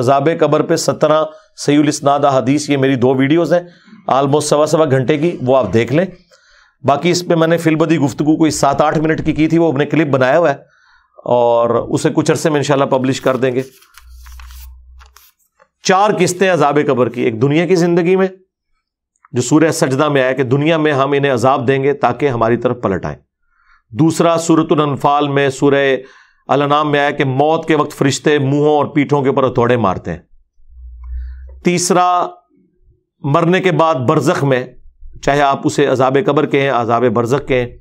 अजाब कबर पे सत्रह सईलिसनाद हदीस ये मेरी दो वीडियोज़ हैं आलमोस्ट सवा सवा घंटे की वो आप देख लें बाकी इस पर मैंने फिलबदी गुफ्तु कोई सात आठ मिनट की की थी वो अपने क्लिप बनाया हुआ है और उसे कुछ अरसे में इंशाल्लाह पब्लिश कर देंगे चार किस्तें अजाब कबर की एक दुनिया की ज़िंदगी में जो सूर्य सजदा में आया कि दुनिया में हम इन्हें अजाब देंगे ताकि हमारी तरफ पलट आए दूसरा सूरत अनफाल में सूर्य अलनाम में आया कि मौत के वक्त फरिश्ते मुंहों और पीठों के ऊपर हथौड़े मारते हैं तीसरा मरने के बाद बरजख में चाहे आप उसे अजाब कबर के हैं अजाब बरजक के हैं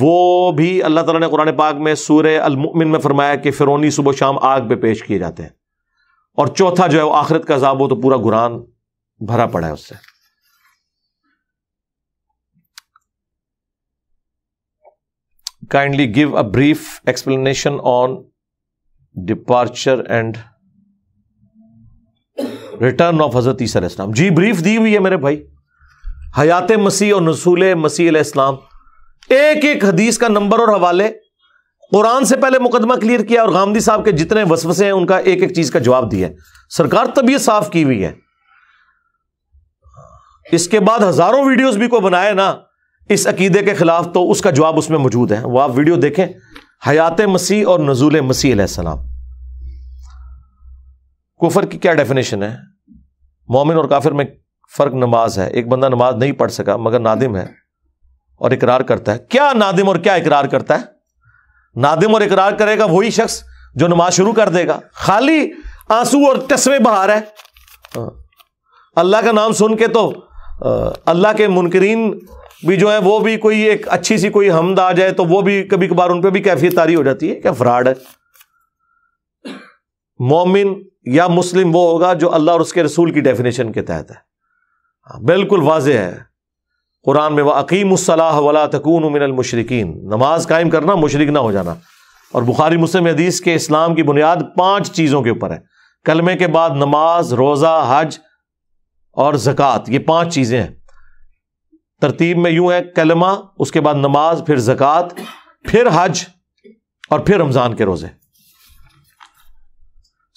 वो भी अल्लाह तला ने कुरान पाक में सूर्य अलमुमिन में फरमाया कि फिरौनी सुबह शाम आग पर पेश किए जाते हैं और चौथा जो है वो आखिरत का अजाब वो तो पूरा गुरान भरा पड़ा है उससे kindly give a brief explanation on departure and return of हजरत ईसा इस्लाम जी ब्रीफ दी हुई है मेरे भाई हयात मसीह और नसूल मसीह इस्लाम एक एक हदीस का नंबर और हवाले कुरान से पहले मुकदमा क्लियर किया और गांधी साहब के जितने वसवसे हैं उनका एक एक चीज का जवाब दिया है सरकार तबीयत साफ की हुई है इसके बाद हजारों वीडियोस भी को बनाए ना इस अकीदे के खिलाफ तो उसका जवाब उसमें मौजूद है वह आप वीडियो देखें हयात मसीह और नजूल मसीह सलाम कुफर की क्या डेफिनेशन है मोमिन और काफिर में फ़र्क नमाज है एक बंदा नमाज नहीं पढ़ सका मगर नादिम है और इकरार करता है क्या नादिम और क्या इकरार करता है नादिम और इकरार करेगा वही शख्स जो नमाज शुरू कर देगा खाली आंसू और तस्वे बहार है हाँ। अल्लाह का नाम सुन के तो अल्लाह के मुनकरीन भी जो है वो भी कोई एक अच्छी सी कोई हमद आ जाए तो वो भी कभी कभार उन पर भी कैफियत तारी हो जाती है क्या फ्रॉड है मोमिन या मुस्लिम वो होगा जो अल्लाह और उसके रसूल की डेफिनेशन के तहत है हाँ, बिल्कुल वाज है कुरान में वह उसलाह वाला तकून मिनल मुशरकिन नमाज कायम करना मुशरक ना हो जाना और बुखारी मुस्लिम हदीस के इस्लाम की बुनियाद पांच चीज़ों के ऊपर है कलमे के बाद नमाज रोज़ा हज और ज़क़़त ये पांच चीज़ें हैं तरतीब में यूं है कलमा उसके बाद नमाज फिर ज़क़़त फिर हज और फिर रमज़ान के रोज़े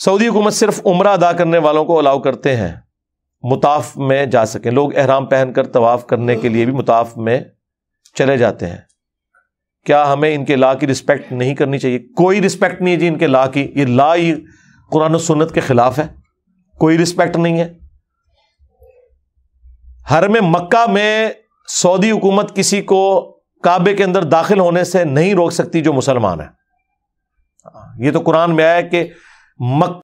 सऊदी हुकूमत सिर्फ उम्र अदा करने वालों को अलाउ करते हैं मुताफ में जा सकें लोग अहराम पहनकर तवाफ़ करने के लिए भी मुताफ में चले जाते हैं क्या हमें इनके ला की रिस्पेक्ट नहीं करनी चाहिए कोई रिस्पेक्ट नहीं है जी इनके ला की ये ला ही कुरान सुन्नत के ख़िलाफ़ है कोई रिस्पेक्ट नहीं है हर में मक्का में सऊदी हुकूमत किसी को काबे के अंदर दाखिल होने से नहीं रोक सकती जो मुसलमान है ये तो कुरान में आया कि मक्